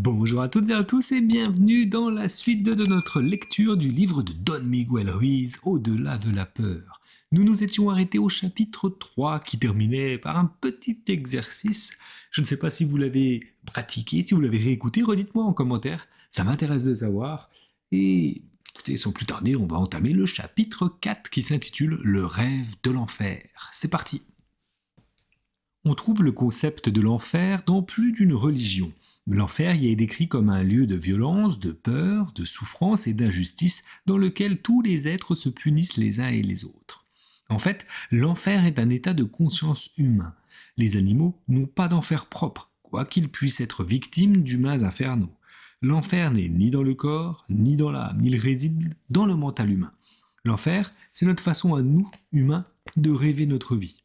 Bonjour à toutes et à tous et bienvenue dans la suite de notre lecture du livre de Don Miguel Ruiz, Au-delà de la peur. Nous nous étions arrêtés au chapitre 3 qui terminait par un petit exercice. Je ne sais pas si vous l'avez pratiqué, si vous l'avez réécouté, redites-moi en commentaire, ça m'intéresse de savoir. Et écoutez, sans plus tarder, on va entamer le chapitre 4 qui s'intitule Le rêve de l'enfer. C'est parti On trouve le concept de l'enfer dans plus d'une religion – L'enfer y est décrit comme un lieu de violence, de peur, de souffrance et d'injustice dans lequel tous les êtres se punissent les uns et les autres. En fait, l'enfer est un état de conscience humain. Les animaux n'ont pas d'enfer propre, quoi qu'ils puissent être victimes d'humains infernaux. L'enfer n'est ni dans le corps, ni dans l'âme, il réside dans le mental humain. L'enfer, c'est notre façon à nous, humains, de rêver notre vie.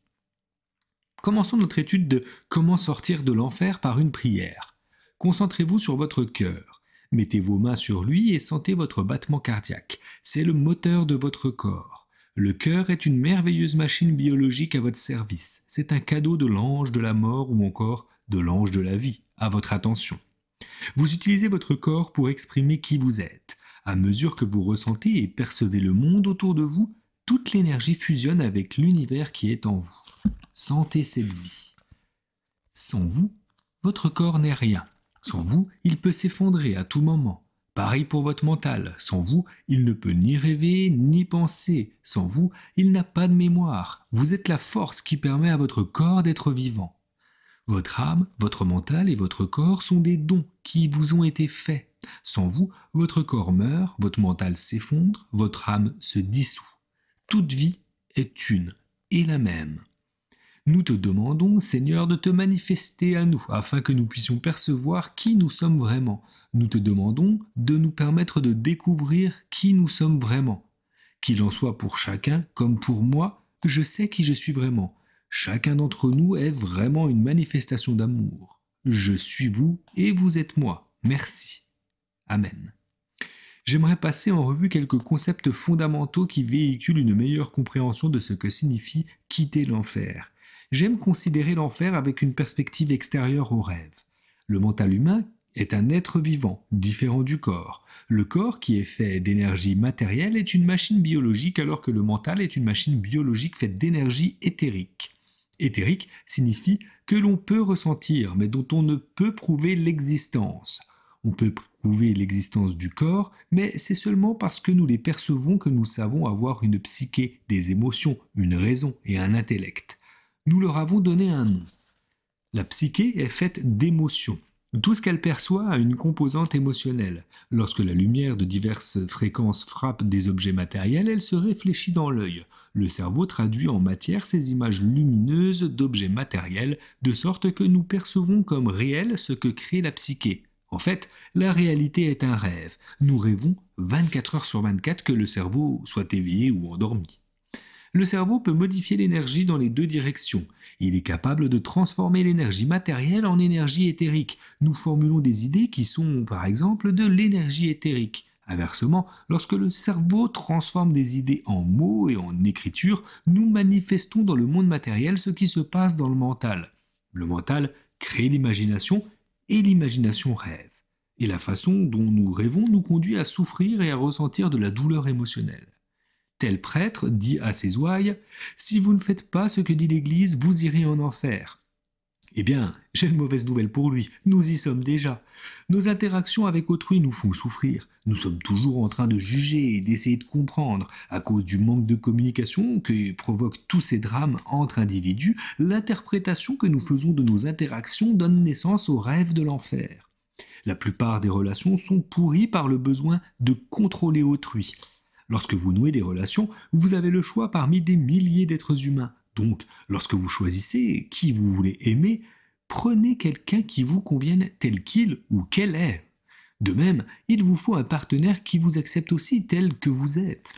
Commençons notre étude de comment sortir de l'enfer par une prière. Concentrez-vous sur votre cœur. Mettez vos mains sur lui et sentez votre battement cardiaque. C'est le moteur de votre corps. Le cœur est une merveilleuse machine biologique à votre service. C'est un cadeau de l'ange de la mort ou encore de l'ange de la vie à votre attention. Vous utilisez votre corps pour exprimer qui vous êtes. À mesure que vous ressentez et percevez le monde autour de vous, toute l'énergie fusionne avec l'univers qui est en vous. Sentez cette vie. Sans vous, votre corps n'est rien. Sans vous, il peut s'effondrer à tout moment. Pareil pour votre mental. Sans vous, il ne peut ni rêver, ni penser. Sans vous, il n'a pas de mémoire. Vous êtes la force qui permet à votre corps d'être vivant. Votre âme, votre mental et votre corps sont des dons qui vous ont été faits. Sans vous, votre corps meurt, votre mental s'effondre, votre âme se dissout. Toute vie est une et la même. Nous te demandons, Seigneur, de te manifester à nous, afin que nous puissions percevoir qui nous sommes vraiment. Nous te demandons de nous permettre de découvrir qui nous sommes vraiment. Qu'il en soit pour chacun, comme pour moi, je sais qui je suis vraiment. Chacun d'entre nous est vraiment une manifestation d'amour. Je suis vous et vous êtes moi. Merci. Amen j'aimerais passer en revue quelques concepts fondamentaux qui véhiculent une meilleure compréhension de ce que signifie quitter l'enfer j'aime considérer l'enfer avec une perspective extérieure au rêve. Le mental humain est un être vivant, différent du corps. Le corps, qui est fait d'énergie matérielle, est une machine biologique, alors que le mental est une machine biologique faite d'énergie éthérique. Éthérique signifie que l'on peut ressentir, mais dont on ne peut prouver l'existence. On peut prouver l'existence du corps, mais c'est seulement parce que nous les percevons que nous savons avoir une psyché, des émotions, une raison et un intellect nous leur avons donné un nom. La psyché est faite d'émotions. Tout ce qu'elle perçoit a une composante émotionnelle. Lorsque la lumière de diverses fréquences frappe des objets matériels, elle se réfléchit dans l'œil. Le cerveau traduit en matière ces images lumineuses d'objets matériels, de sorte que nous percevons comme réel ce que crée la psyché. En fait, la réalité est un rêve. Nous rêvons 24 heures sur 24 que le cerveau soit éveillé ou endormi. Le cerveau peut modifier l'énergie dans les deux directions. Il est capable de transformer l'énergie matérielle en énergie éthérique. Nous formulons des idées qui sont, par exemple, de l'énergie éthérique. Inversement, lorsque le cerveau transforme des idées en mots et en écriture, nous manifestons dans le monde matériel ce qui se passe dans le mental. Le mental crée l'imagination et l'imagination rêve. Et la façon dont nous rêvons nous conduit à souffrir et à ressentir de la douleur émotionnelle. Tel prêtre dit à ses ouailles Si vous ne faites pas ce que dit l'Église, vous irez en enfer. Eh bien, j'ai une mauvaise nouvelle pour lui, nous y sommes déjà. Nos interactions avec autrui nous font souffrir. Nous sommes toujours en train de juger et d'essayer de comprendre. À cause du manque de communication que provoquent tous ces drames entre individus, l'interprétation que nous faisons de nos interactions donne naissance au rêve de l'enfer. La plupart des relations sont pourries par le besoin de contrôler autrui. Lorsque vous nouez des relations, vous avez le choix parmi des milliers d'êtres humains. Donc, lorsque vous choisissez qui vous voulez aimer, prenez quelqu'un qui vous convienne tel qu'il ou qu'elle est. De même, il vous faut un partenaire qui vous accepte aussi tel que vous êtes.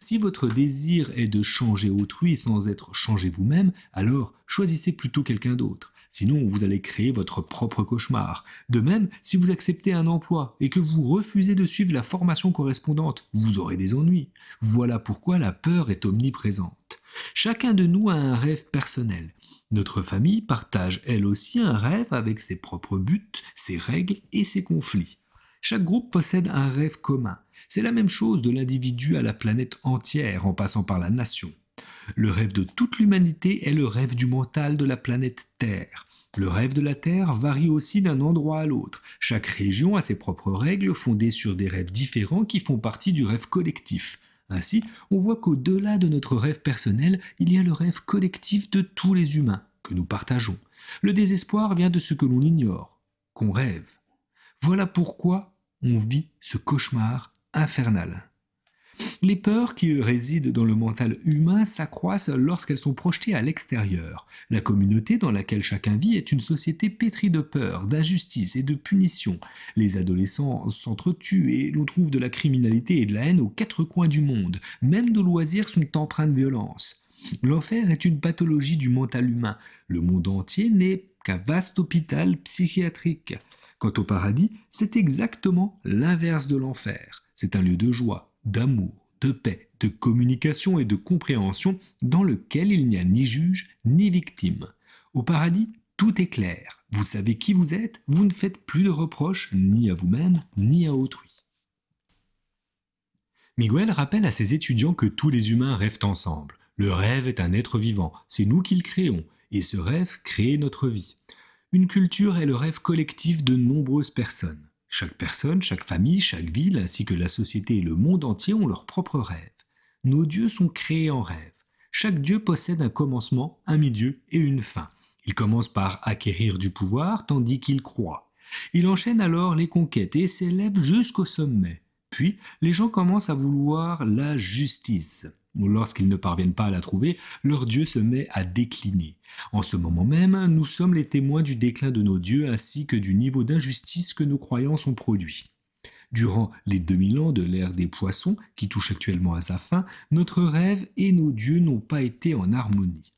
Si votre désir est de changer autrui sans être changé vous-même, alors choisissez plutôt quelqu'un d'autre. Sinon, vous allez créer votre propre cauchemar. De même, si vous acceptez un emploi et que vous refusez de suivre la formation correspondante, vous aurez des ennuis. Voilà pourquoi la peur est omniprésente. Chacun de nous a un rêve personnel. Notre famille partage elle aussi un rêve avec ses propres buts, ses règles et ses conflits. Chaque groupe possède un rêve commun. C'est la même chose de l'individu à la planète entière en passant par la nation. Le rêve de toute l'humanité est le rêve du mental de la planète Terre. Le rêve de la Terre varie aussi d'un endroit à l'autre. Chaque région a ses propres règles fondées sur des rêves différents qui font partie du rêve collectif. Ainsi, on voit qu'au-delà de notre rêve personnel, il y a le rêve collectif de tous les humains, que nous partageons. Le désespoir vient de ce que l'on ignore, qu'on rêve. Voilà pourquoi on vit ce cauchemar infernal. Les peurs qui résident dans le mental humain s'accroissent lorsqu'elles sont projetées à l'extérieur. La communauté dans laquelle chacun vit est une société pétrie de peurs, d'injustices et de punitions. Les adolescents s'entretuent et l'on trouve de la criminalité et de la haine aux quatre coins du monde. Même nos loisirs sont empreints de violence. L'enfer est une pathologie du mental humain. Le monde entier n'est qu'un vaste hôpital psychiatrique. Quant au paradis, c'est exactement l'inverse de l'enfer. C'est un lieu de joie, d'amour, de paix, de communication et de compréhension dans lequel il n'y a ni juge ni victime. Au paradis, tout est clair. Vous savez qui vous êtes, vous ne faites plus de reproches ni à vous-même ni à autrui. Miguel rappelle à ses étudiants que tous les humains rêvent ensemble. Le rêve est un être vivant, c'est nous qui le créons, et ce rêve crée notre vie. Une culture est le rêve collectif de nombreuses personnes. Chaque personne, chaque famille, chaque ville, ainsi que la société et le monde entier ont leurs propres rêves. Nos dieux sont créés en rêve. Chaque dieu possède un commencement, un milieu et une fin. Il commence par acquérir du pouvoir tandis qu'il croit. Il enchaîne alors les conquêtes et s'élève jusqu'au sommet. Puis, les gens commencent à vouloir la justice lorsqu'ils ne parviennent pas à la trouver, leur Dieu se met à décliner. En ce moment même, nous sommes les témoins du déclin de nos dieux ainsi que du niveau d'injustice que nos croyances ont produit. Durant les 2000 ans de l'ère des poissons, qui touche actuellement à sa fin, notre rêve et nos dieux n'ont pas été en harmonie.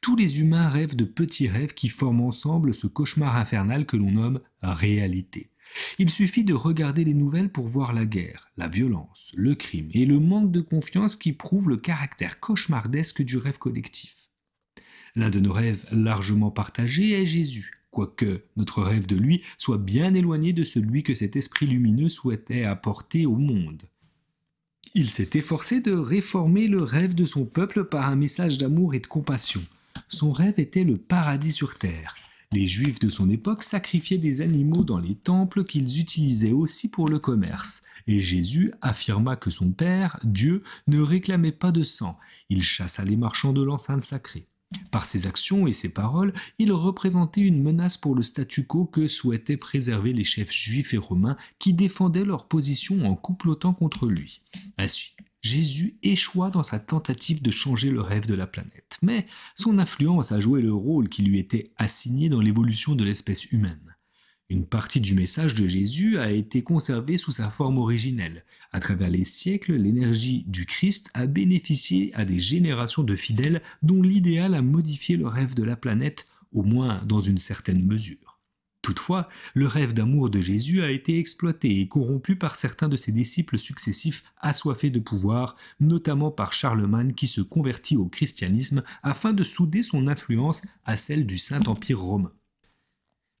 Tous les humains rêvent de petits rêves qui forment ensemble ce cauchemar infernal que l'on nomme réalité. Il suffit de regarder les nouvelles pour voir la guerre, la violence, le crime et le manque de confiance qui prouvent le caractère cauchemardesque du rêve collectif. L'un de nos rêves largement partagés est Jésus, quoique notre rêve de lui soit bien éloigné de celui que cet esprit lumineux souhaitait apporter au monde. Il s'est efforcé de réformer le rêve de son peuple par un message d'amour et de compassion. Son rêve était le paradis sur terre, les Juifs de son époque sacrifiaient des animaux dans les temples qu'ils utilisaient aussi pour le commerce, et Jésus affirma que son Père, Dieu, ne réclamait pas de sang, il chassa les marchands de l'enceinte sacrée. Par ses actions et ses paroles, il représentait une menace pour le statu quo que souhaitaient préserver les chefs juifs et romains qui défendaient leur position en complotant contre lui. Ainsi, Jésus échoua dans sa tentative de changer le rêve de la planète, mais son influence a joué le rôle qui lui était assigné dans l'évolution de l'espèce humaine. Une partie du message de Jésus a été conservée sous sa forme originelle. À travers les siècles, l'énergie du Christ a bénéficié à des générations de fidèles dont l'idéal a modifié le rêve de la planète, au moins dans une certaine mesure. Toutefois, le rêve d'amour de Jésus a été exploité et corrompu par certains de ses disciples successifs assoiffés de pouvoir, notamment par Charlemagne qui se convertit au christianisme afin de souder son influence à celle du Saint-Empire romain.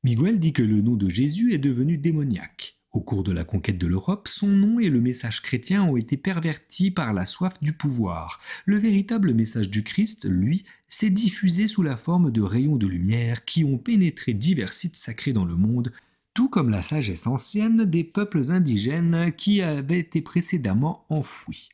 Miguel dit que le nom de Jésus est devenu démoniaque. Au cours de la conquête de l'Europe, son nom et le message chrétien ont été pervertis par la soif du pouvoir. Le véritable message du Christ, lui, s'est diffusé sous la forme de rayons de lumière qui ont pénétré divers sites sacrés dans le monde, tout comme la sagesse ancienne des peuples indigènes qui avaient été précédemment enfouis.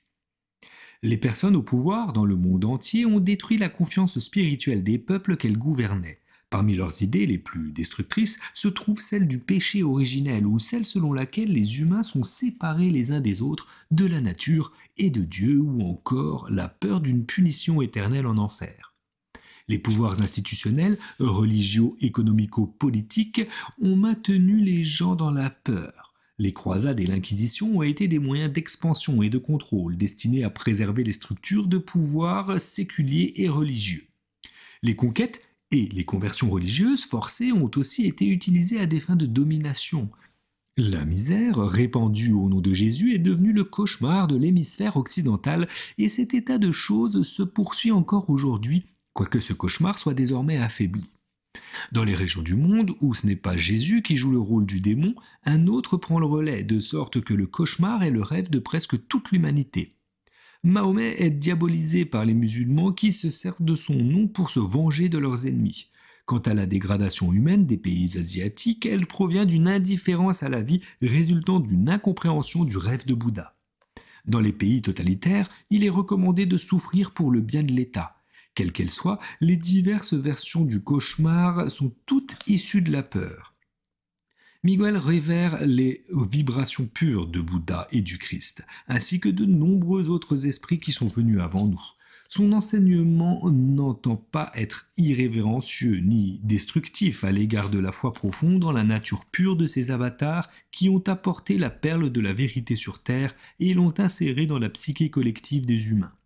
Les personnes au pouvoir dans le monde entier ont détruit la confiance spirituelle des peuples qu'elles gouvernaient. Parmi leurs idées les plus destructrices se trouve celle du péché originel ou celle selon laquelle les humains sont séparés les uns des autres de la nature et de Dieu ou encore la peur d'une punition éternelle en enfer. Les pouvoirs institutionnels, religieux, économico-politiques ont maintenu les gens dans la peur. Les croisades et l'Inquisition ont été des moyens d'expansion et de contrôle destinés à préserver les structures de pouvoir séculiers et religieux. Les conquêtes et les conversions religieuses forcées ont aussi été utilisées à des fins de domination. La misère, répandue au nom de Jésus, est devenue le cauchemar de l'hémisphère occidental, et cet état de choses se poursuit encore aujourd'hui, quoique ce cauchemar soit désormais affaibli. Dans les régions du monde où ce n'est pas Jésus qui joue le rôle du démon, un autre prend le relais, de sorte que le cauchemar est le rêve de presque toute l'humanité. Mahomet est diabolisé par les musulmans qui se servent de son nom pour se venger de leurs ennemis. Quant à la dégradation humaine des pays asiatiques, elle provient d'une indifférence à la vie résultant d'une incompréhension du rêve de Bouddha. Dans les pays totalitaires, il est recommandé de souffrir pour le bien de l'État. Quelles qu'elles soient, les diverses versions du cauchemar sont toutes issues de la peur. Miguel révère les vibrations pures de Bouddha et du Christ, ainsi que de nombreux autres esprits qui sont venus avant nous. Son enseignement n'entend pas être irrévérencieux ni destructif à l'égard de la foi profonde en la nature pure de ces avatars qui ont apporté la perle de la vérité sur Terre et l'ont insérée dans la psyché collective des humains.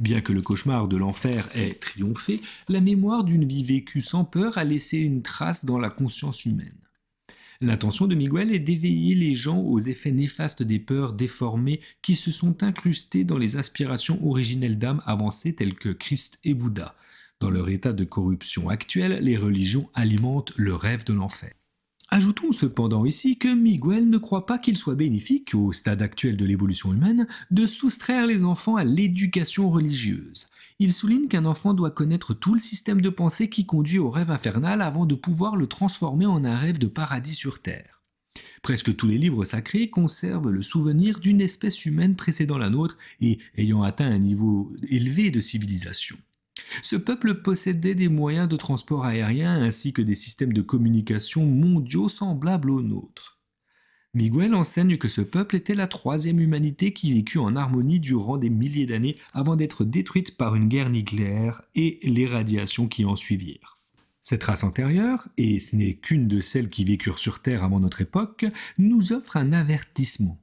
Bien que le cauchemar de l'enfer ait triomphé, la mémoire d'une vie vécue sans peur a laissé une trace dans la conscience humaine. L'intention de Miguel est d'éveiller les gens aux effets néfastes des peurs déformées qui se sont incrustées dans les aspirations originelles d'âmes avancées telles que Christ et Bouddha. Dans leur état de corruption actuelle, les religions alimentent le rêve de l'enfer. Ajoutons cependant ici que Miguel ne croit pas qu'il soit bénéfique, au stade actuel de l'évolution humaine, de soustraire les enfants à l'éducation religieuse. Il souligne qu'un enfant doit connaître tout le système de pensée qui conduit au rêve infernal avant de pouvoir le transformer en un rêve de paradis sur Terre. Presque tous les livres sacrés conservent le souvenir d'une espèce humaine précédant la nôtre et ayant atteint un niveau élevé de civilisation. Ce peuple possédait des moyens de transport aérien ainsi que des systèmes de communication mondiaux semblables aux nôtres. Miguel enseigne que ce peuple était la troisième humanité qui vécut en harmonie durant des milliers d'années avant d'être détruite par une guerre nucléaire et les radiations qui en suivirent. Cette race antérieure, et ce n'est qu'une de celles qui vécurent sur Terre avant notre époque, nous offre un avertissement.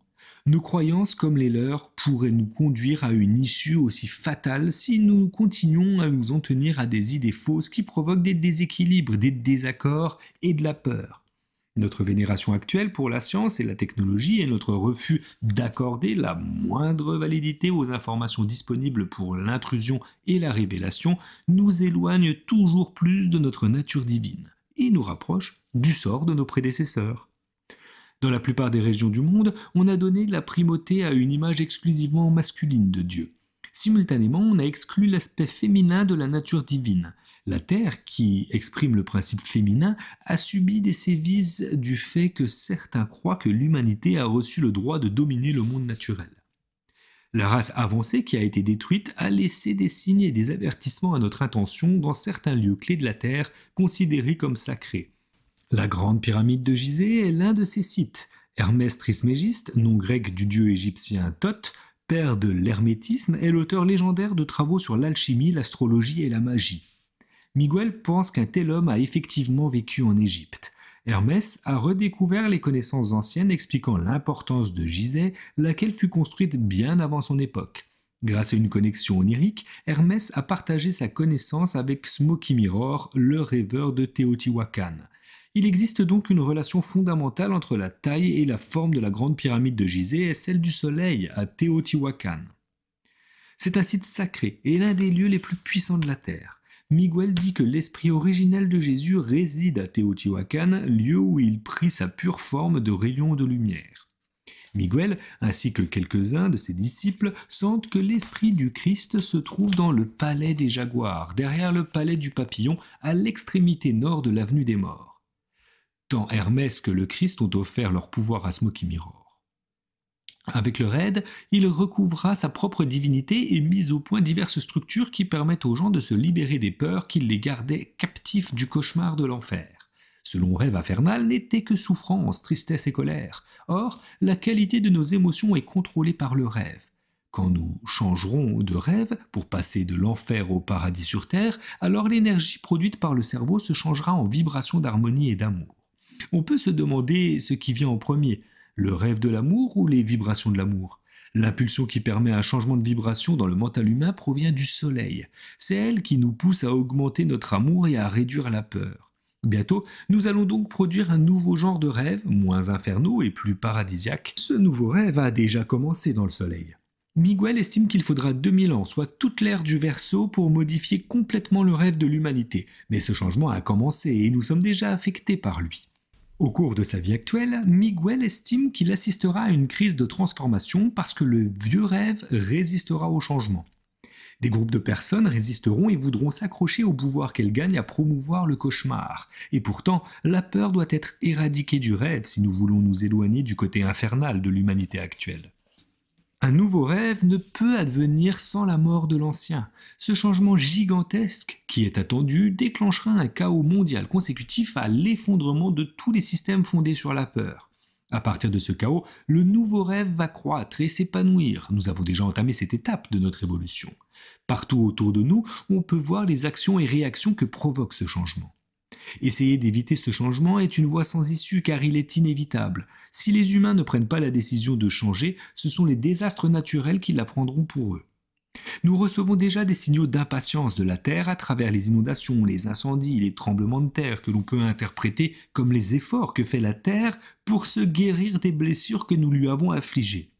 Nos croyances comme les leurs pourraient nous conduire à une issue aussi fatale si nous continuons à nous en tenir à des idées fausses qui provoquent des déséquilibres, des désaccords et de la peur notre vénération actuelle pour la science et la technologie et notre refus d'accorder la moindre validité aux informations disponibles pour l'intrusion et la révélation nous éloignent toujours plus de notre nature divine et nous rapprochent du sort de nos prédécesseurs. Dans la plupart des régions du monde, on a donné la primauté à une image exclusivement masculine de Dieu. Simultanément, on a exclu l'aspect féminin de la nature divine. La Terre, qui exprime le principe féminin, a subi des sévices du fait que certains croient que l'humanité a reçu le droit de dominer le monde naturel. La race avancée qui a été détruite a laissé des signes et des avertissements à notre intention dans certains lieux clés de la Terre considérés comme sacrés. La grande pyramide de Gizeh est l'un de ces sites. Hermès Trismégiste, nom grec du dieu égyptien Thoth, Père de l'hermétisme, est l'auteur légendaire de travaux sur l'alchimie, l'astrologie et la magie. Miguel pense qu'un tel homme a effectivement vécu en Égypte. Hermès a redécouvert les connaissances anciennes expliquant l'importance de Gizeh, laquelle fut construite bien avant son époque. Grâce à une connexion onirique, Hermès a partagé sa connaissance avec Smoky Mirror, le rêveur de Teotihuacan. Il existe donc une relation fondamentale entre la taille et la forme de la grande pyramide de Gizeh et celle du Soleil à Teotihuacan. C'est un site sacré et l'un des lieux les plus puissants de la Terre. Miguel dit que l'esprit originel de Jésus réside à Teotihuacan, lieu où il prit sa pure forme de rayon de lumière. Miguel, ainsi que quelques-uns de ses disciples, sentent que l'esprit du Christ se trouve dans le palais des jaguars, derrière le palais du papillon, à l'extrémité nord de l'avenue des morts tant Hermès que le Christ ont offert leur pouvoir à Mirror. Avec leur aide, il recouvra sa propre divinité et mise au point diverses structures qui permettent aux gens de se libérer des peurs qui les gardaient captifs du cauchemar de l'enfer. Ce long rêve infernal n'était que souffrance, tristesse et colère. Or, la qualité de nos émotions est contrôlée par le rêve. Quand nous changerons de rêve pour passer de l'enfer au paradis sur terre, alors l'énergie produite par le cerveau se changera en vibration d'harmonie et d'amour. On peut se demander ce qui vient en premier, le rêve de l'amour ou les vibrations de l'amour. L'impulsion qui permet un changement de vibration dans le mental humain provient du soleil. C'est elle qui nous pousse à augmenter notre amour et à réduire la peur. Bientôt, nous allons donc produire un nouveau genre de rêve, moins infernaux et plus paradisiaque. Ce nouveau rêve a déjà commencé dans le soleil. Miguel estime qu'il faudra 2000 ans, soit toute l'ère du Verseau, pour modifier complètement le rêve de l'humanité. Mais ce changement a commencé et nous sommes déjà affectés par lui. Au cours de sa vie actuelle, Miguel estime qu'il assistera à une crise de transformation parce que le vieux rêve résistera au changement. Des groupes de personnes résisteront et voudront s'accrocher au pouvoir qu'elles gagnent à promouvoir le cauchemar. Et pourtant, la peur doit être éradiquée du rêve si nous voulons nous éloigner du côté infernal de l'humanité actuelle. Un nouveau rêve ne peut advenir sans la mort de l'ancien. Ce changement gigantesque qui est attendu déclenchera un chaos mondial consécutif à l'effondrement de tous les systèmes fondés sur la peur. À partir de ce chaos, le nouveau rêve va croître et s'épanouir. Nous avons déjà entamé cette étape de notre évolution. Partout autour de nous, on peut voir les actions et réactions que provoque ce changement. Essayer d'éviter ce changement est une voie sans issue car il est inévitable. Si les humains ne prennent pas la décision de changer, ce sont les désastres naturels qui la prendront pour eux. Nous recevons déjà des signaux d'impatience de la Terre à travers les inondations, les incendies, les tremblements de terre que l'on peut interpréter comme les efforts que fait la Terre pour se guérir des blessures que nous lui avons infligées.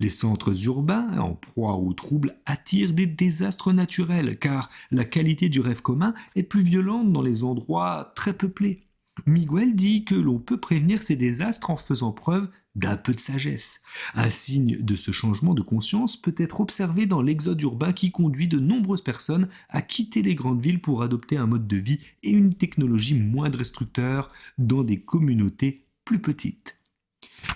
Les centres urbains, en proie aux troubles, attirent des désastres naturels, car la qualité du rêve commun est plus violente dans les endroits très peuplés. Miguel dit que l'on peut prévenir ces désastres en faisant preuve d'un peu de sagesse. Un signe de ce changement de conscience peut être observé dans l'exode urbain qui conduit de nombreuses personnes à quitter les grandes villes pour adopter un mode de vie et une technologie moins destructeur dans des communautés plus petites.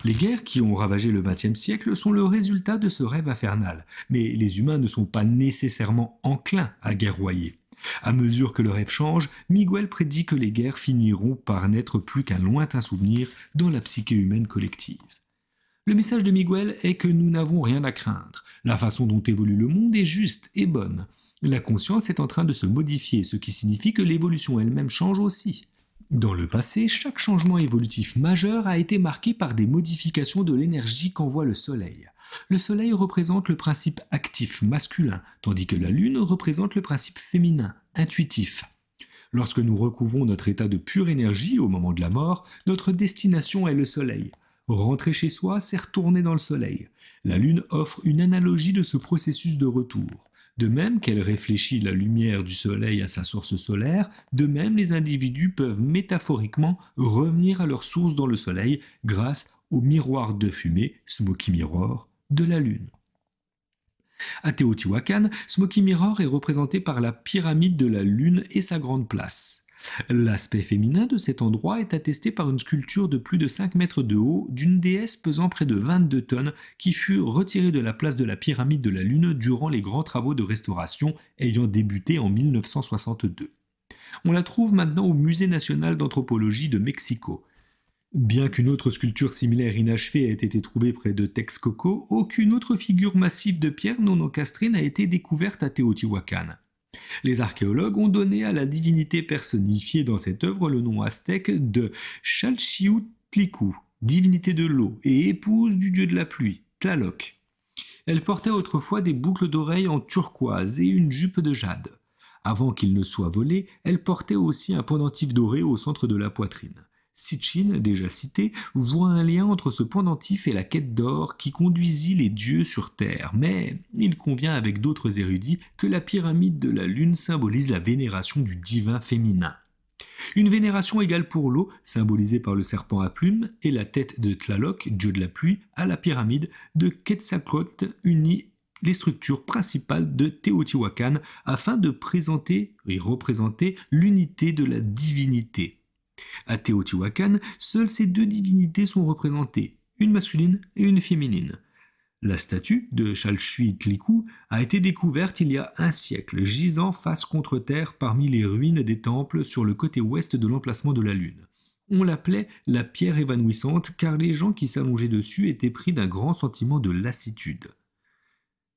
Les guerres qui ont ravagé le XXe siècle sont le résultat de ce rêve infernal, mais les humains ne sont pas nécessairement enclins à guerroyer. À mesure que le rêve change, Miguel prédit que les guerres finiront par n'être plus qu'un lointain souvenir dans la psyché humaine collective. Le message de Miguel est que nous n'avons rien à craindre. La façon dont évolue le monde est juste et bonne. La conscience est en train de se modifier, ce qui signifie que l'évolution elle-même change aussi. Dans le passé, chaque changement évolutif majeur a été marqué par des modifications de l'énergie qu'envoie le Soleil. Le Soleil représente le principe actif masculin, tandis que la Lune représente le principe féminin, intuitif. Lorsque nous recouvrons notre état de pure énergie au moment de la mort, notre destination est le Soleil. Rentrer chez soi, c'est retourner dans le Soleil. La Lune offre une analogie de ce processus de retour. De même qu'elle réfléchit la lumière du soleil à sa source solaire, de même les individus peuvent métaphoriquement revenir à leur source dans le soleil grâce au miroir de fumée, smoky mirror, de la lune. À Teotihuacan, Smoky Mirror est représenté par la pyramide de la lune et sa grande place. L'aspect féminin de cet endroit est attesté par une sculpture de plus de 5 mètres de haut d'une déesse pesant près de 22 tonnes qui fut retirée de la place de la pyramide de la Lune durant les grands travaux de restauration ayant débuté en 1962. On la trouve maintenant au Musée national d'anthropologie de Mexico. Bien qu'une autre sculpture similaire inachevée ait été trouvée près de Texcoco, aucune autre figure massive de pierre non encastrée n'a été découverte à Teotihuacan. Les archéologues ont donné à la divinité personnifiée dans cette œuvre le nom aztèque de Chalchiutlicu, divinité de l'eau et épouse du dieu de la pluie, Tlaloc. Elle portait autrefois des boucles d'oreilles en turquoise et une jupe de jade. Avant qu'il ne soit volé, elle portait aussi un pendentif doré au centre de la poitrine. Sitchin, déjà cité, voit un lien entre ce pendentif et la quête d'or qui conduisit les dieux sur Terre, mais il convient avec d'autres érudits que la pyramide de la Lune symbolise la vénération du divin féminin. Une vénération égale pour l'eau, symbolisée par le serpent à plumes, et la tête de Tlaloc, dieu de la pluie, à la pyramide de Quetzalcoatl unit les structures principales de Teotihuacan afin de présenter et représenter l'unité de la divinité. À Teotihuacan, seules ces deux divinités sont représentées, une masculine et une féminine. La statue de Chalchuitlicu a été découverte il y a un siècle, gisant face contre terre parmi les ruines des temples sur le côté ouest de l'emplacement de la Lune. On l'appelait la pierre évanouissante car les gens qui s'allongeaient dessus étaient pris d'un grand sentiment de lassitude.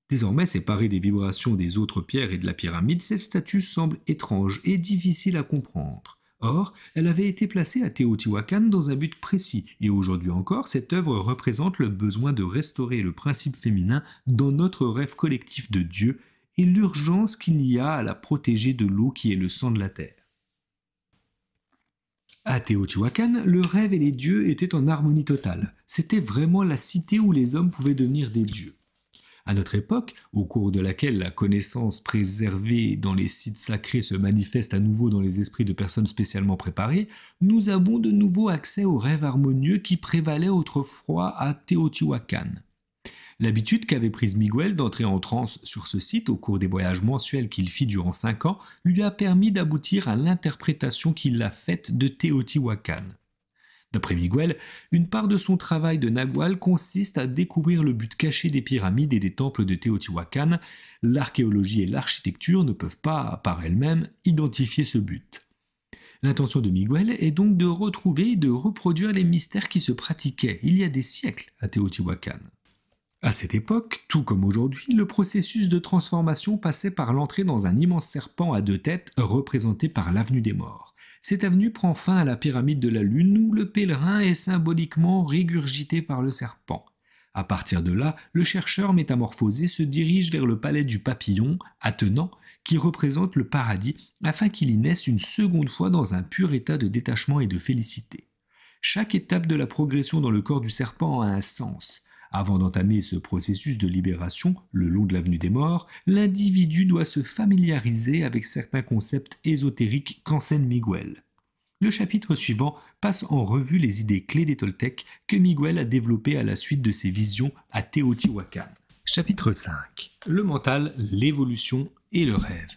Désormais séparée des vibrations des autres pierres et de la pyramide, cette statue semble étrange et difficile à comprendre. Or, elle avait été placée à Teotihuacan dans un but précis, et aujourd'hui encore, cette œuvre représente le besoin de restaurer le principe féminin dans notre rêve collectif de Dieu et l'urgence qu'il y a à la protéger de l'eau qui est le sang de la terre. À Teotihuacan, le rêve et les dieux étaient en harmonie totale. C'était vraiment la cité où les hommes pouvaient devenir des dieux à notre époque, au cours de laquelle la connaissance préservée dans les sites sacrés se manifeste à nouveau dans les esprits de personnes spécialement préparées, nous avons de nouveau accès aux rêves harmonieux qui prévalaient autrefois à Teotihuacan. L'habitude qu'avait prise Miguel d'entrer en transe sur ce site au cours des voyages mensuels qu'il fit durant cinq ans lui a permis d'aboutir à l'interprétation qu'il a faite de Teotihuacan. D'après Miguel, une part de son travail de Nagual consiste à découvrir le but caché des pyramides et des temples de Teotihuacan. L'archéologie et l'architecture ne peuvent pas, par elles-mêmes, identifier ce but. L'intention de Miguel est donc de retrouver et de reproduire les mystères qui se pratiquaient il y a des siècles à Teotihuacan. À cette époque, tout comme aujourd'hui, le processus de transformation passait par l'entrée dans un immense serpent à deux têtes représenté par l'avenue des morts. Cette avenue prend fin à la pyramide de la Lune où le pèlerin est symboliquement régurgité par le serpent. À partir de là, le chercheur métamorphosé se dirige vers le palais du papillon, attenant, qui représente le paradis, afin qu'il y naisse une seconde fois dans un pur état de détachement et de félicité. Chaque étape de la progression dans le corps du serpent a un sens. Avant d'entamer ce processus de libération le long de l'avenue des morts, l'individu doit se familiariser avec certains concepts ésotériques qu'enseigne Miguel. Le chapitre suivant passe en revue les idées clés des Toltecs que Miguel a développées à la suite de ses visions à Teotihuacan. Chapitre 5 Le mental, l'évolution et le rêve.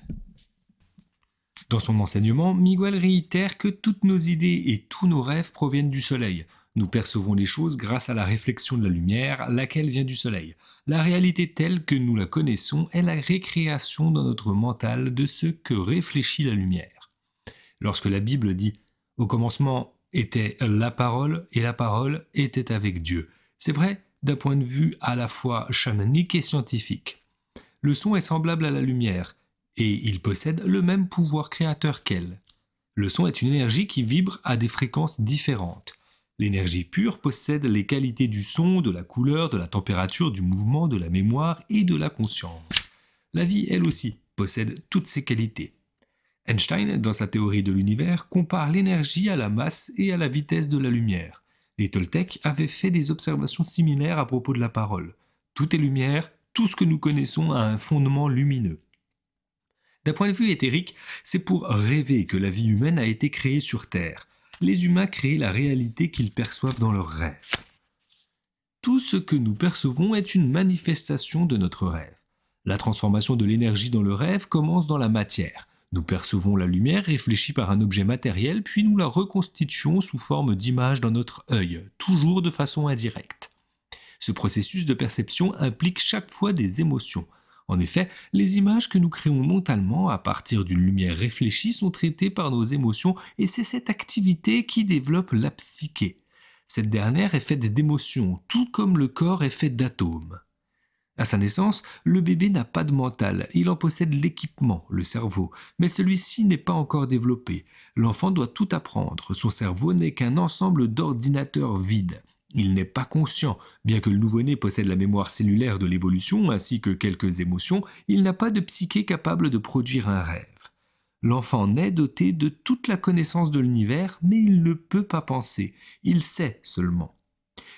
Dans son enseignement, Miguel réitère que toutes nos idées et tous nos rêves proviennent du soleil, nous percevons les choses grâce à la réflexion de la lumière, laquelle vient du soleil. La réalité telle que nous la connaissons est la récréation dans notre mental de ce que réfléchit la lumière. Lorsque la Bible dit Au commencement était la parole et la parole était avec Dieu, c'est vrai d'un point de vue à la fois chamanique et scientifique. Le son est semblable à la lumière, et il possède le même pouvoir créateur qu'elle. Le son est une énergie qui vibre à des fréquences différentes. L'énergie pure possède les qualités du son, de la couleur, de la température, du mouvement, de la mémoire et de la conscience. La vie, elle aussi, possède toutes ces qualités. Einstein, dans sa théorie de l'univers, compare l'énergie à la masse et à la vitesse de la lumière. Les Toltecs avaient fait des observations similaires à propos de la parole. Tout est lumière, tout ce que nous connaissons a un fondement lumineux. D'un point de vue éthérique, c'est pour rêver que la vie humaine a été créée sur Terre les humains créent la réalité qu'ils perçoivent dans leur rêve. Tout ce que nous percevons est une manifestation de notre rêve. La transformation de l'énergie dans le rêve commence dans la matière. Nous percevons la lumière réfléchie par un objet matériel, puis nous la reconstituons sous forme d'image dans notre œil, toujours de façon indirecte. Ce processus de perception implique chaque fois des émotions, en effet, les images que nous créons mentalement à partir d'une lumière réfléchie sont traitées par nos émotions et c'est cette activité qui développe la psyché. Cette dernière est faite d'émotions, tout comme le corps est fait d'atomes. À sa naissance, le bébé n'a pas de mental, il en possède l'équipement, le cerveau, mais celui-ci n'est pas encore développé. L'enfant doit tout apprendre, son cerveau n'est qu'un ensemble d'ordinateurs vides. Il n'est pas conscient. Bien que le nouveau-né possède la mémoire cellulaire de l'évolution ainsi que quelques émotions, il n'a pas de psyché capable de produire un rêve. L'enfant naît doté de toute la connaissance de l'univers, mais il ne peut pas penser, il sait seulement.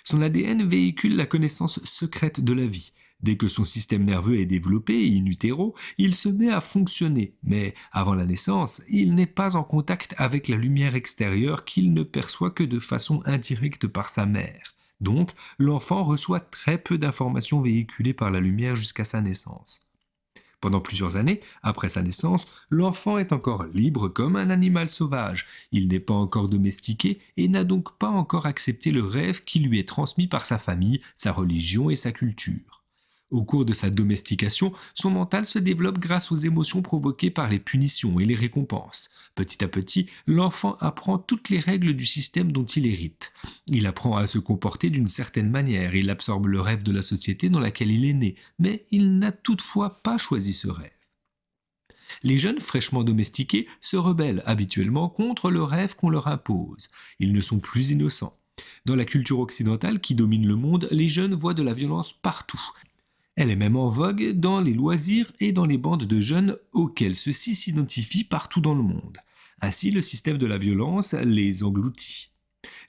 Son ADN véhicule la connaissance secrète de la vie. Dès que son système nerveux est développé, in utero, il se met à fonctionner, mais avant la naissance, il n'est pas en contact avec la lumière extérieure qu'il ne perçoit que de façon indirecte par sa mère. Donc, l'enfant reçoit très peu d'informations véhiculées par la lumière jusqu'à sa naissance. Pendant plusieurs années, après sa naissance, l'enfant est encore libre comme un animal sauvage. Il n'est pas encore domestiqué et n'a donc pas encore accepté le rêve qui lui est transmis par sa famille, sa religion et sa culture. Au cours de sa domestication, son mental se développe grâce aux émotions provoquées par les punitions et les récompenses. Petit à petit, l'enfant apprend toutes les règles du système dont il hérite. Il apprend à se comporter d'une certaine manière, il absorbe le rêve de la société dans laquelle il est né, mais il n'a toutefois pas choisi ce rêve. Les jeunes fraîchement domestiqués se rebellent habituellement contre le rêve qu'on leur impose. Ils ne sont plus innocents. Dans la culture occidentale qui domine le monde, les jeunes voient de la violence partout. Elle est même en vogue dans les loisirs et dans les bandes de jeunes auxquelles ceux-ci s'identifient partout dans le monde. Ainsi, le système de la violence les engloutit.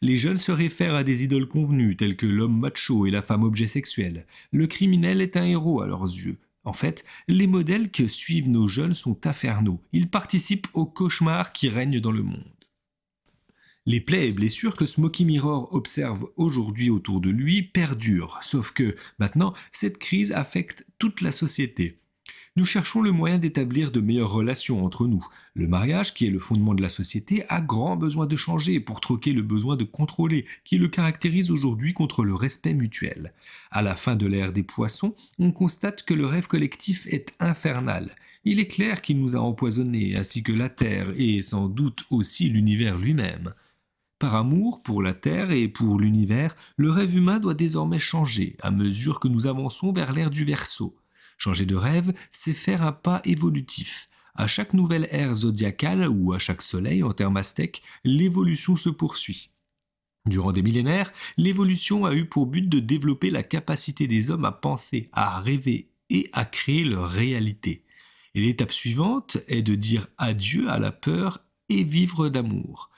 Les jeunes se réfèrent à des idoles convenues telles que l'homme macho et la femme objet sexuel. Le criminel est un héros à leurs yeux. En fait, les modèles que suivent nos jeunes sont infernaux. Ils participent au cauchemar qui règne dans le monde. Les plaies et blessures que Smoky Mirror observe aujourd'hui autour de lui perdurent, sauf que maintenant, cette crise affecte toute la société. Nous cherchons le moyen d'établir de meilleures relations entre nous. Le mariage, qui est le fondement de la société, a grand besoin de changer pour troquer le besoin de contrôler qui le caractérise aujourd'hui contre le respect mutuel. À la fin de l'ère des poissons, on constate que le rêve collectif est infernal. Il est clair qu'il nous a empoisonnés, ainsi que la Terre et sans doute aussi l'univers lui-même. Par amour pour la Terre et pour l'univers, le rêve humain doit désormais changer à mesure que nous avançons vers l'ère du Verseau. Changer de rêve, c'est faire un pas évolutif. À chaque nouvelle ère zodiacale ou à chaque soleil en termes aztèques, l'évolution se poursuit. Durant des millénaires, l'évolution a eu pour but de développer la capacité des hommes à penser, à rêver et à créer leur réalité. Et l'étape suivante est de dire adieu à la peur et vivre d'amour.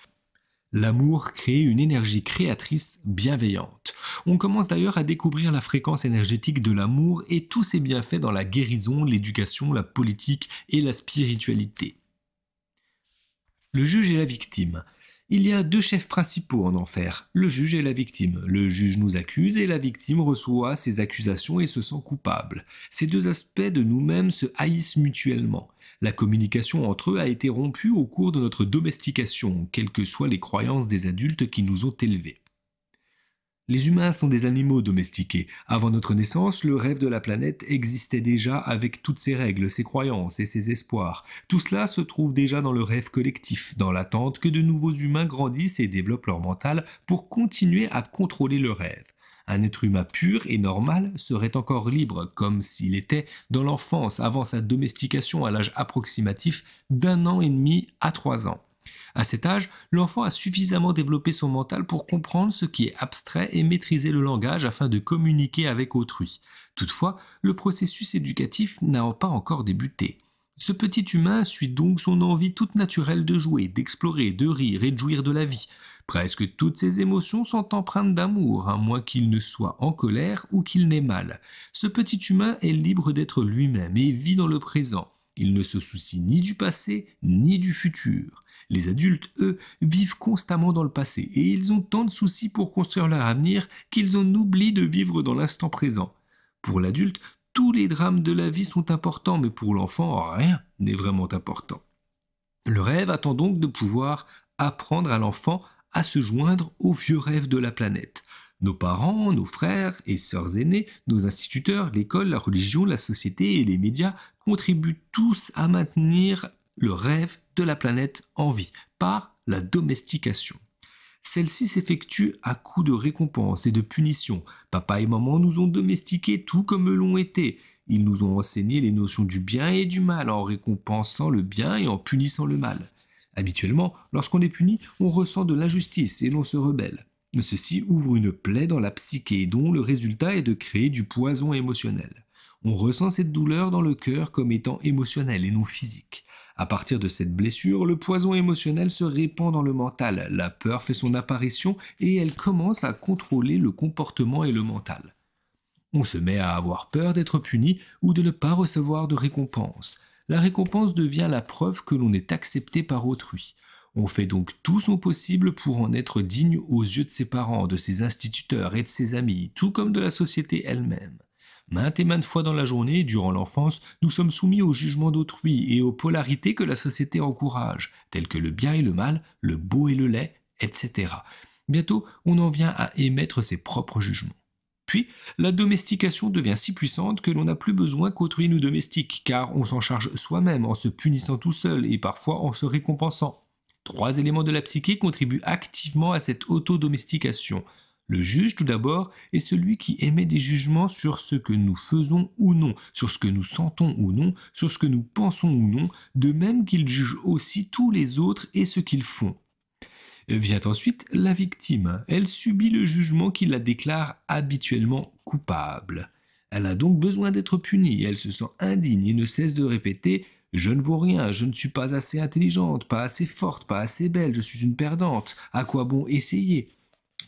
L'amour crée une énergie créatrice bienveillante. On commence d'ailleurs à découvrir la fréquence énergétique de l'amour et tous ses bienfaits dans la guérison, l'éducation, la politique et la spiritualité. Le juge et la victime. Il y a deux chefs principaux en enfer, le juge et la victime. Le juge nous accuse et la victime reçoit ses accusations et se sent coupable. Ces deux aspects de nous-mêmes se haïssent mutuellement. La communication entre eux a été rompue au cours de notre domestication, quelles que soient les croyances des adultes qui nous ont élevés. Les humains sont des animaux domestiqués. Avant notre naissance, le rêve de la planète existait déjà avec toutes ses règles, ses croyances et ses espoirs. Tout cela se trouve déjà dans le rêve collectif, dans l'attente que de nouveaux humains grandissent et développent leur mental pour continuer à contrôler le rêve. Un être humain pur et normal serait encore libre, comme s'il était dans l'enfance, avant sa domestication à l'âge approximatif d'un an et demi à trois ans. À cet âge, l'enfant a suffisamment développé son mental pour comprendre ce qui est abstrait et maîtriser le langage afin de communiquer avec autrui. Toutefois, le processus éducatif n'a pas encore débuté. Ce petit humain suit donc son envie toute naturelle de jouer, d'explorer, de rire et de jouir de la vie. Presque toutes ces émotions sont empreintes d'amour, à moins qu'il ne soit en colère ou qu'il n'ait mal. Ce petit humain est libre d'être lui-même et vit dans le présent. Il ne se soucie ni du passé ni du futur. Les adultes, eux, vivent constamment dans le passé et ils ont tant de soucis pour construire leur avenir qu'ils en oublient de vivre dans l'instant présent. Pour l'adulte, tous les drames de la vie sont importants, mais pour l'enfant, rien n'est vraiment important. Le rêve attend donc de pouvoir apprendre à l'enfant à se joindre aux vieux rêves de la planète. Nos parents, nos frères et sœurs aînés, nos instituteurs, l'école, la religion, la société et les médias contribuent tous à maintenir le rêve de la planète en vie par la domestication. Celle-ci s'effectue à coups de récompenses et de punitions. Papa et maman nous ont domestiqués tout comme l'ont été. Ils nous ont enseigné les notions du bien et du mal en récompensant le bien et en punissant le mal. Habituellement, lorsqu'on est puni, on ressent de l'injustice et l'on se rebelle. Ceci ouvre une plaie dans la psyché dont le résultat est de créer du poison émotionnel. On ressent cette douleur dans le cœur comme étant émotionnelle et non physique. À partir de cette blessure, le poison émotionnel se répand dans le mental, la peur fait son apparition et elle commence à contrôler le comportement et le mental. On se met à avoir peur d'être puni ou de ne pas recevoir de récompense la récompense devient la preuve que l'on est accepté par autrui. On fait donc tout son possible pour en être digne aux yeux de ses parents, de ses instituteurs et de ses amis, tout comme de la société elle-même. Maintes et maintes fois dans la journée, durant l'enfance, nous sommes soumis au jugement d'autrui et aux polarités que la société encourage, telles que le bien et le mal, le beau et le laid, etc. Bientôt, on en vient à émettre ses propres jugements. Puis, la domestication devient si puissante que l'on n'a plus besoin qu'autrui nous domestique, car on s'en charge soi-même en se punissant tout seul et parfois en se récompensant. Trois éléments de la psyché contribuent activement à cette autodomestication. Le juge, tout d'abord, est celui qui émet des jugements sur ce que nous faisons ou non, sur ce que nous sentons ou non, sur ce que nous pensons ou non, de même qu'il juge aussi tous les autres et ce qu'ils font. Vient ensuite la victime. Elle subit le jugement qui la déclare habituellement coupable. Elle a donc besoin d'être punie, elle se sent indigne et ne cesse de répéter je ne vaux rien, je ne suis pas assez intelligente, pas assez forte, pas assez belle, je suis une perdante, à quoi bon essayer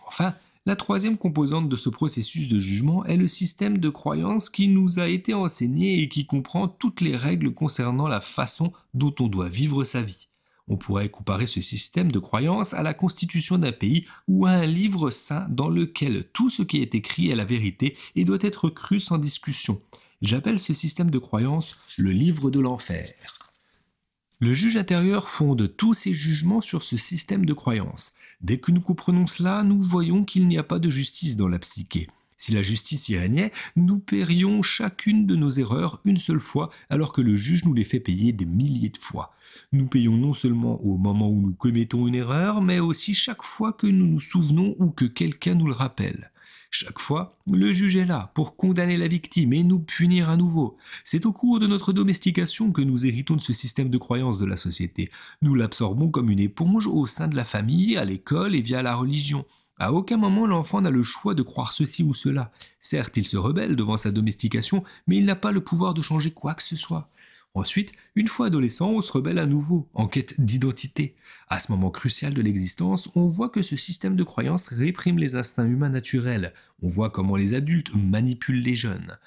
Enfin, la troisième composante de ce processus de jugement est le système de croyance qui nous a été enseigné et qui comprend toutes les règles concernant la façon dont on doit vivre sa vie. On pourrait comparer ce système de croyance à la constitution d'un pays ou à un livre saint dans lequel tout ce qui est écrit est la vérité et doit être cru sans discussion. J'appelle ce système de croyance le livre de l'enfer. Le juge intérieur fonde tous ses jugements sur ce système de croyance. Dès que nous comprenons cela, nous voyons qu'il n'y a pas de justice dans la psyché. Si la justice y régnait, nous paierions chacune de nos erreurs une seule fois, alors que le juge nous les fait payer des milliers de fois. Nous payons non seulement au moment où nous commettons une erreur, mais aussi chaque fois que nous nous souvenons ou que quelqu'un nous le rappelle. Chaque fois, le juge est là pour condamner la victime et nous punir à nouveau. C'est au cours de notre domestication que nous héritons de ce système de croyance de la société. Nous l'absorbons comme une éponge au sein de la famille, à l'école et via la religion. À aucun moment l'enfant n'a le choix de croire ceci ou cela. Certes, il se rebelle devant sa domestication, mais il n'a pas le pouvoir de changer quoi que ce soit. Ensuite, une fois adolescent, on se rebelle à nouveau, en quête d'identité. À ce moment crucial de l'existence, on voit que ce système de croyances réprime les instincts humains naturels. On voit comment les adultes manipulent les jeunes.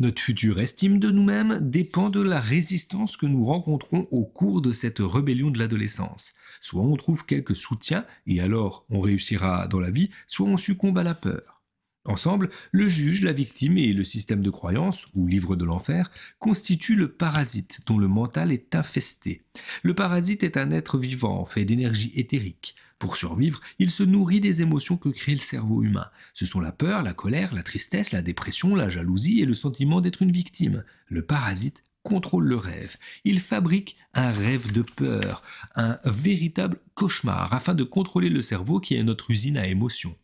Notre future estime de nous-mêmes dépend de la résistance que nous rencontrons au cours de cette rébellion de l'adolescence. Soit on trouve quelques soutiens et alors on réussira dans la vie, soit on succombe à la peur. Ensemble, le juge, la victime et le système de croyance, ou livre de l'enfer, constituent le parasite dont le mental est infesté. Le parasite est un être vivant, fait d'énergie éthérique. Pour survivre, il se nourrit des émotions que crée le cerveau humain. Ce sont la peur, la colère, la tristesse, la dépression, la jalousie et le sentiment d'être une victime. Le parasite contrôle le rêve. Il fabrique un rêve de peur, un véritable cauchemar, afin de contrôler le cerveau qui est notre usine à émotions.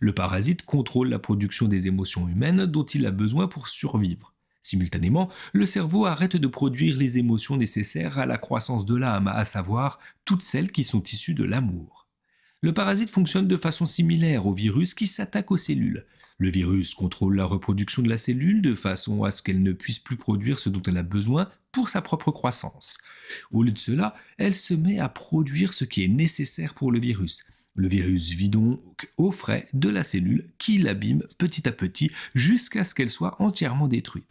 Le parasite contrôle la production des émotions humaines dont il a besoin pour survivre. Simultanément, le cerveau arrête de produire les émotions nécessaires à la croissance de l'âme, à savoir toutes celles qui sont issues de l'amour. Le parasite fonctionne de façon similaire au virus qui s'attaque aux cellules. Le virus contrôle la reproduction de la cellule de façon à ce qu'elle ne puisse plus produire ce dont elle a besoin pour sa propre croissance. Au lieu de cela, elle se met à produire ce qui est nécessaire pour le virus. Le virus vit donc au frais de la cellule qui l'abîme petit à petit jusqu'à ce qu'elle soit entièrement détruite.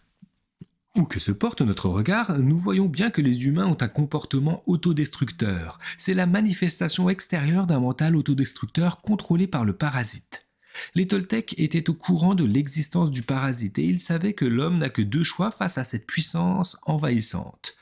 Où que se porte notre regard, nous voyons bien que les humains ont un comportement autodestructeur. C'est la manifestation extérieure d'un mental autodestructeur contrôlé par le parasite. Les Toltecs étaient au courant de l'existence du parasite et ils savaient que l'homme n'a que deux choix face à cette puissance envahissante.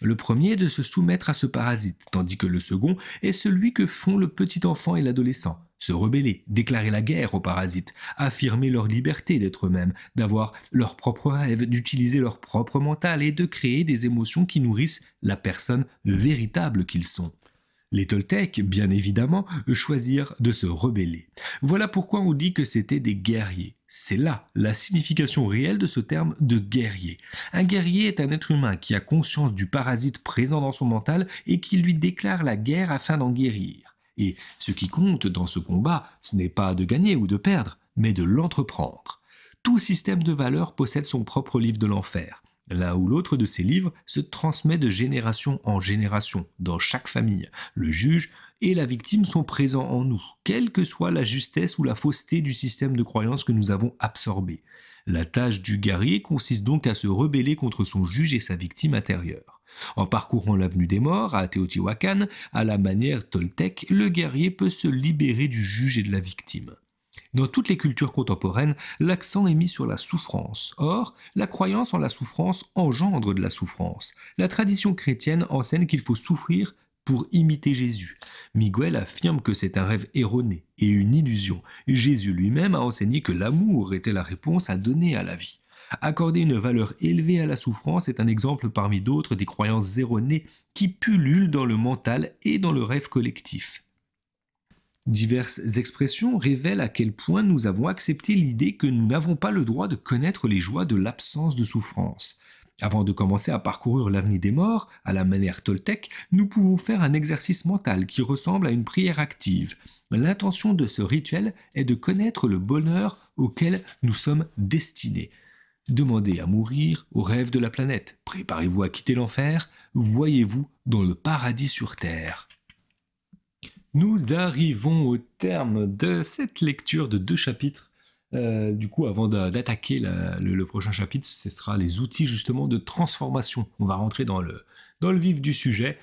Le premier est de se soumettre à ce parasite, tandis que le second est celui que font le petit enfant et l'adolescent se rebeller, déclarer la guerre aux parasites, affirmer leur liberté d'être eux-mêmes, d'avoir leur propre rêve, d'utiliser leur propre mental et de créer des émotions qui nourrissent la personne véritable qu'ils sont. Les Toltecs, bien évidemment, choisirent de se rebeller. Voilà pourquoi on dit que c'était des guerriers. C'est là la signification réelle de ce terme de guerrier. Un guerrier est un être humain qui a conscience du parasite présent dans son mental et qui lui déclare la guerre afin d'en guérir. Et ce qui compte dans ce combat, ce n'est pas de gagner ou de perdre, mais de l'entreprendre. Tout système de valeurs possède son propre livre de l'enfer. L'un ou l'autre de ces livres se transmet de génération en génération, dans chaque famille. Le juge et la victime sont présents en nous, quelle que soit la justesse ou la fausseté du système de croyance que nous avons absorbé. La tâche du guerrier consiste donc à se rebeller contre son juge et sa victime intérieure. En parcourant l'avenue des morts à Teotihuacan, à la manière toltèque, le guerrier peut se libérer du juge et de la victime. Dans toutes les cultures contemporaines, l'accent est mis sur la souffrance. Or, la croyance en la souffrance engendre de la souffrance. La tradition chrétienne enseigne qu'il faut souffrir pour imiter Jésus. Miguel affirme que c'est un rêve erroné et une illusion. Jésus lui-même a enseigné que l'amour était la réponse à donner à la vie. Accorder une valeur élevée à la souffrance est un exemple parmi d'autres des croyances erronées qui pullulent dans le mental et dans le rêve collectif. Diverses expressions révèlent à quel point nous avons accepté l'idée que nous n'avons pas le droit de connaître les joies de l'absence de souffrance. Avant de commencer à parcourir l'avenir des morts, à la manière Toltec, nous pouvons faire un exercice mental qui ressemble à une prière active. L'intention de ce rituel est de connaître le bonheur auquel nous sommes destinés. Demandez à mourir au rêve de la planète. Préparez-vous à quitter l'enfer. Voyez-vous dans le paradis sur terre. Nous arrivons au terme de cette lecture de deux chapitres. Euh, du coup, avant d'attaquer le, prochain chapitre, ce sera les outils justement de transformation. On va rentrer dans le, dans le vif du sujet.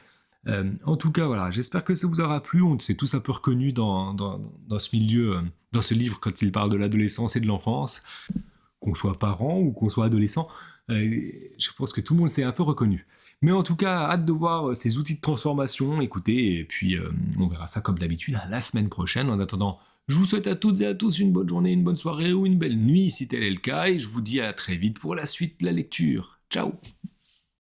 Euh, en tout cas, voilà, j'espère que ça vous aura plu. On s'est tous un peu reconnus dans ce milieu, euh, dans ce livre quand il parle de l'adolescence et de l'enfance qu'on soit parent ou qu'on soit adolescent, euh, je pense que tout le monde s'est un peu reconnu. Mais en tout cas, hâte de voir euh, ces outils de transformation. Écoutez, et puis euh, on verra ça comme d'habitude la semaine prochaine. En attendant, je vous souhaite à toutes et à tous une bonne journée, une bonne soirée ou une belle nuit si tel est le cas. Et je vous dis à très vite pour la suite de la lecture. Ciao